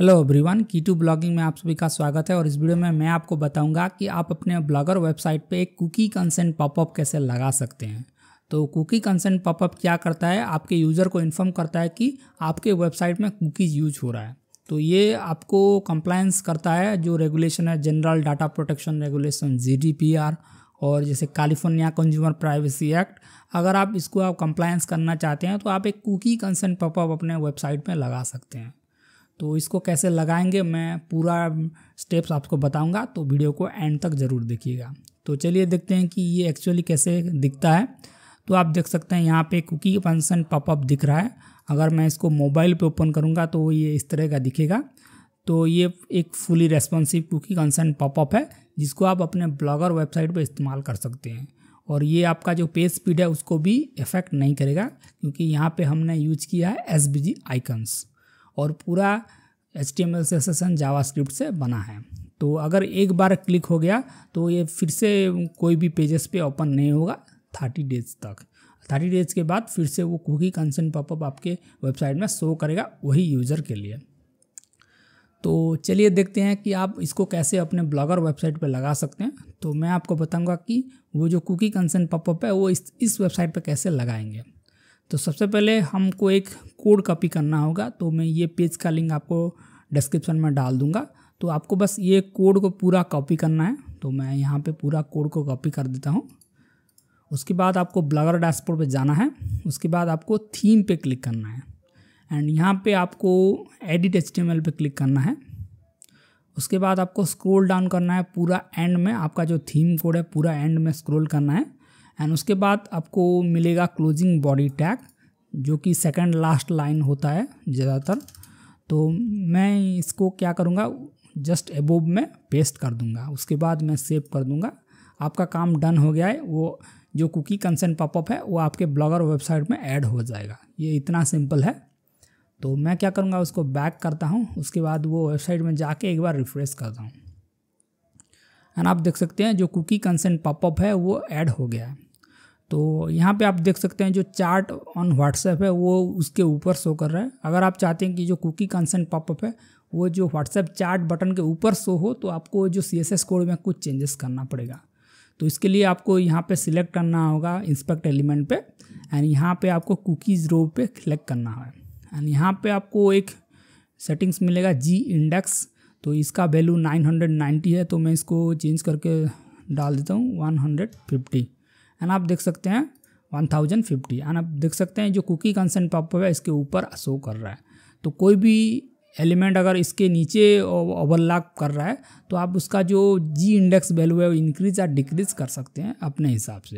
hello everyone to blogging में आप सभी का स्वागत है और इस वीडियो में मैं आपको बताऊंगा कि आप अपने ब्लॉगर वेबसाइट पे एक कुकी कंसेंट पॉपअप कैसे लगा सकते हैं तो कुकी कंसेंट पॉपअप क्या करता है आपके यूज़र को इन्फॉर्म करता है कि आपके वेबसाइट में कुकीज़ यूज हो रहा है तो ये आपको कंप्लायंस करता है जो रेगुलेशन है जनरल डाटा प्रोटेक्शन रेगुलेशन जी और जैसे कैलिफोर्निया कंज्यूमर प्राइवेसी एक्ट अगर आप इसको आप कंप्लायंस करना चाहते हैं तो आप एक कुकी कंसेंट पॉपअप अपने वेबसाइट में लगा सकते हैं तो इसको कैसे लगाएंगे मैं पूरा स्टेप्स आपको बताऊंगा तो वीडियो को एंड तक ज़रूर देखिएगा तो चलिए देखते हैं कि ये एक्चुअली कैसे दिखता है तो आप देख सकते हैं यहाँ पे कुकी फंक्शन पॉपअप दिख रहा है अगर मैं इसको मोबाइल पे ओपन करूँगा तो ये इस तरह का दिखेगा तो ये एक fully responsive cookie concern popup है जिसको आप अपने ब्लॉगर वेबसाइट पर इस्तेमाल कर सकते हैं और ये आपका जो पेज स्पीड है उसको भी इफेक्ट नहीं करेगा क्योंकि यहाँ पे हमने यूज किया है एस आइकन्स और पूरा एच टी एम सेशन स्क्रिप्ट से बना है तो अगर एक बार क्लिक हो गया तो ये फिर से कोई भी पेजेस पे ओपन नहीं होगा थर्टी डेज तक थर्टी डेज के बाद फिर से वो कुकी कंसेंट पॉपअप आपके वेबसाइट में शो करेगा वही यूज़र के लिए तो चलिए देखते हैं कि आप इसको कैसे अपने ब्लॉगर वेबसाइट पर लगा सकते हैं तो मैं आपको बताऊंगा कि वो जो कुकी कंसेंट पॉपअप है वो इस इस वेबसाइट पर कैसे लगाएंगे तो सबसे पहले हमको एक कोड कॉपी करना होगा तो मैं ये पेज का लिंक आपको डिस्क्रिप्शन में डाल दूंगा तो आपको बस ये कोड को पूरा कॉपी करना है तो मैं यहाँ पे पूरा कोड को कॉपी कर देता हूँ उसके बाद आपको ब्लॉगर डैशबोर्ड पे जाना है उसके बाद आपको थीम पे क्लिक करना है एंड यहाँ पे आपको एडिट एच पे क्लिक करना है उसके बाद आपको स्क्रोल डाउन करना है पूरा एंड में आपका जो थीम कोड है पूरा एंड में स्क्रोल करना है एंड उसके बाद आपको मिलेगा क्लोजिंग बॉडी टैग जो कि सेकंड लास्ट लाइन होता है ज़्यादातर तो मैं इसको क्या करूँगा जस्ट एबोव में पेस्ट कर दूँगा उसके बाद मैं सेव कर दूँगा आपका काम डन हो गया है वो जो कुकी कंसेंट पॉपअप है वो आपके ब्लॉगर वेबसाइट में ऐड हो जाएगा ये इतना सिंपल है तो मैं क्या करूँगा उसको बैक करता हूँ उसके बाद वो वेबसाइट में जाके एक बार रिफ़्रेश करता हूँ एंड आप देख सकते हैं जो कुकी कंसेंट पॉपअप है वो ऐड हो गया है तो यहाँ पे आप देख सकते हैं जो चार्ट ऑन व्हाट्सएप है वो उसके ऊपर शो कर रहा है अगर आप चाहते हैं कि जो कुकी कंसेंट पॉपअप है वो जो व्हाट्सएप चार्ट बटन के ऊपर शो हो तो आपको जो सी एस कोड में कुछ चेंजेस करना पड़ेगा तो इसके लिए आपको यहाँ पे सिलेक्ट करना होगा इंस्पेक्ट एलिमेंट पे एंड यहाँ पे आपको कुकीज़ रो पे क्लिक करना है एंड यहाँ पे आपको एक सेटिंग्स मिलेगा जी इंडेक्स तो इसका वैल्यू 990 है तो मैं इसको चेंज करके डाल देता हूँ 150 एंड आप देख सकते हैं 1050 एंड आप देख सकते हैं जो कुकी कंसेंट पॉप है इसके ऊपर शो कर रहा है तो कोई भी एलिमेंट अगर इसके नीचे ओवरलैप कर रहा है तो आप उसका जो जी इंडेक्स वैल्यू है वो इंक्रीज या डिक्रीज कर सकते हैं अपने हिसाब से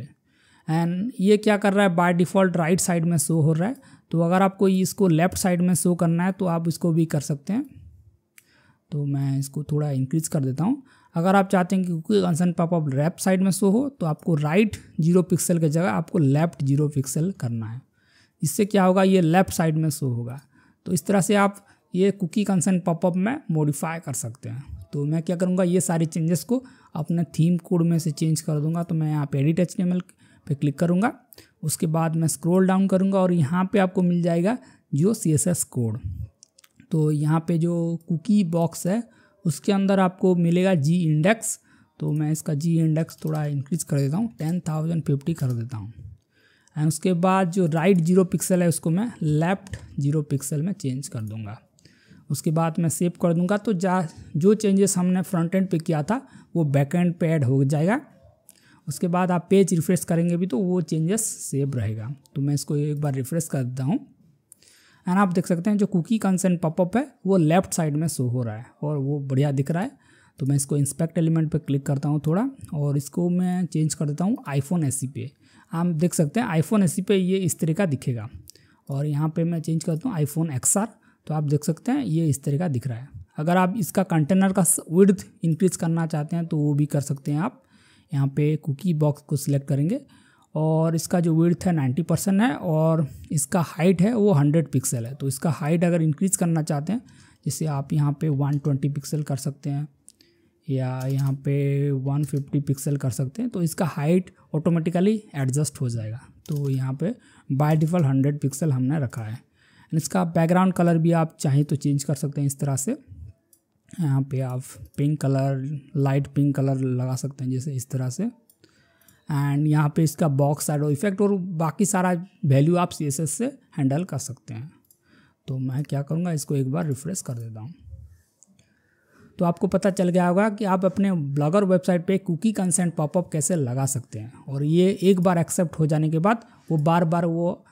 एंड ये क्या कर रहा है बाय डिफ़ॉल्ट राइट साइड में शो हो रहा है तो अगर आपको इसको लेफ़्ट साइड में शो करना है तो आप इसको भी कर सकते हैं तो मैं इसको थोड़ा इंक्रीज़ कर देता हूँ अगर आप चाहते हैं कि cookie concern popup left side में शो हो तो आपको राइट जीरो पिक्सल की जगह आपको लेफ्ट जीरो पिक्सल करना है इससे क्या होगा ये लेफ्ट साइड में शो होगा तो इस तरह से आप ये कुकी कंसर्न पॉपअप में मॉडिफाई कर सकते हैं तो मैं क्या करूँगा ये सारे चेंजेस को अपने थीम कोड में से चेंज कर दूँगा तो मैं यहाँ पे एडिट एच पे क्लिक करूँगा उसके बाद मैं स्क्रॉल डाउन करूँगा और यहाँ पे आपको मिल जाएगा जियो सी कोड तो यहाँ पे जो कुकी बॉक्स है उसके अंदर आपको मिलेगा जी इंडेक्स तो मैं इसका जी इंडेक्स थोड़ा इंक्रीज कर देता हूँ टेन थाउजेंड फिफ्टी कर देता हूँ एंड उसके बाद जो राइट जीरो पिक्सल है उसको मैं लेफ्ट जीरो पिक्सल में चेंज कर दूँगा उसके बाद मैं सेव कर दूंगा तो जा जो चेंजेस हमने फ्रंट एंड पे किया था वो बैक एंड पे ऐड हो जाएगा उसके बाद आप पेज रिफ्रेश करेंगे भी तो वो चेंजेस सेव रहेगा तो मैं इसको एक बार रिफ्रेश कर देता हूँ एंड आप देख सकते हैं जो कुकी कंसेंट पॉपअप है वो लेफ्ट साइड में शो हो रहा है और वो बढ़िया दिख रहा है तो मैं इसको इंस्पेक्ट एलिमेंट पे क्लिक करता हूँ थोड़ा और इसको मैं चेंज कर देता हूँ आईफोन एस पे आप देख सकते हैं आईफोन एस पे ये इस तरह का दिखेगा और यहाँ पे मैं चेंज करता हूँ आईफोन एक्स तो आप देख सकते हैं ये इस तरह का दिख रहा है अगर आप इसका कंटेनर का विड्थ इंक्रीज करना चाहते हैं तो वो भी कर सकते हैं आप यहाँ पे कुकी बॉक्स को सिलेक्ट करेंगे और इसका जो विर्थ है नाइन्टी परसेंट है और इसका हाइट है वो हंड्रेड पिक्सल है तो इसका हाइट अगर इंक्रीज़ करना चाहते हैं जैसे आप यहाँ पे वन ट्वेंटी पिक्सल कर सकते हैं या यहाँ पे वन फिफ्टी पिक्सल कर सकते हैं तो इसका हाइट ऑटोमेटिकली एडजस्ट हो जाएगा तो यहाँ पे बाय डिफ़ॉल्ट हंड्रेड पिक्सल हमने रखा है एंड इसका बैकग्राउंड कलर भी आप चाहें तो चेंज कर सकते हैं इस तरह से यहाँ पे आप pink colour light pink colour लगा सकते हैं जैसे इस तरह से एंड यहाँ पे इसका बॉक्स साइड इफेक्ट और बाकी सारा वैल्यू आप सी से हैंडल कर सकते हैं तो मैं क्या करूँगा इसको एक बार रिफ्रेश कर देता हूँ तो आपको पता चल गया होगा कि आप अपने ब्लॉगर वेबसाइट पे कुकी कंसेंट पॉपअप कैसे लगा सकते हैं और ये एक बार एक्सेप्ट हो जाने के बाद वो बार बार वो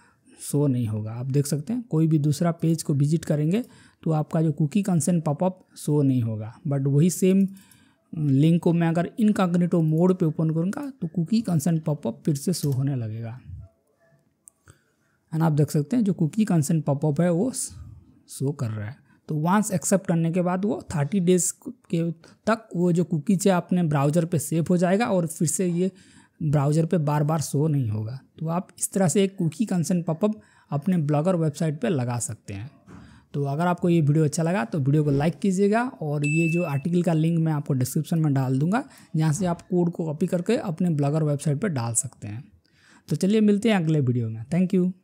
शो नहीं होगा आप देख सकते हैं कोई भी दूसरा पेज को विजिट करेंगे तो आपका जो कुकी कंसेंट पॉपअप शो नहीं होगा बट वही सेम लिंक को मैं अगर इनकॉग्निटो मोड पे ओपन करूँगा तो कुकी कंसेंट पॉपअप फिर से शो होने लगेगा एंड आप देख सकते हैं जो कुकी कंसेंट पॉपअप है वो शो कर रहा है तो वांस एक्सेप्ट करने के बाद वो थर्टी डेज के तक वो जो कुकीज है अपने ब्राउज़र पे सेव हो जाएगा और फिर से ये ब्राउज़र पे बार बार शो नहीं होगा तो आप इस तरह से एक कुकी कंसेंट पॉपअप अपने ब्लॉगर वेबसाइट पे लगा सकते हैं तो अगर आपको ये वीडियो अच्छा लगा तो वीडियो को लाइक कीजिएगा और ये जो आर्टिकल का लिंक मैं आपको डिस्क्रिप्शन में डाल दूंगा जहाँ से आप कोड को कॉपी करके अपने ब्लॉगर वेबसाइट पर डाल सकते हैं तो चलिए मिलते हैं अगले वीडियो में थैंक यू